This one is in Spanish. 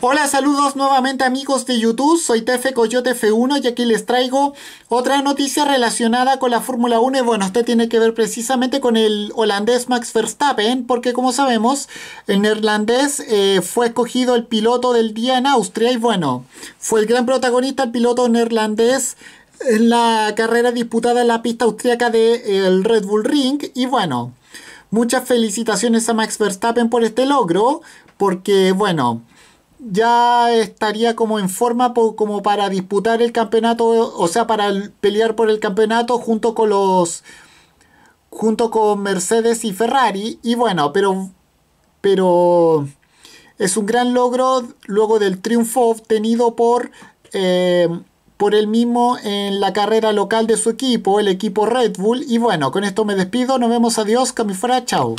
Hola, saludos nuevamente amigos de YouTube, soy Tefe Coyote F1 y aquí les traigo otra noticia relacionada con la Fórmula 1 y bueno, este tiene que ver precisamente con el holandés Max Verstappen porque como sabemos, el neerlandés eh, fue escogido el piloto del día en Austria y bueno, fue el gran protagonista el piloto neerlandés en la carrera disputada en la pista austriaca del de, Red Bull Ring y bueno... Muchas felicitaciones a Max Verstappen por este logro, porque bueno, ya estaría como en forma como para disputar el campeonato, o sea, para pelear por el campeonato junto con los junto con Mercedes y Ferrari y bueno, pero pero es un gran logro luego del triunfo obtenido por eh, por el mismo en la carrera local de su equipo, el equipo Red Bull. Y bueno, con esto me despido. Nos vemos. Adiós. Camifra, Chao.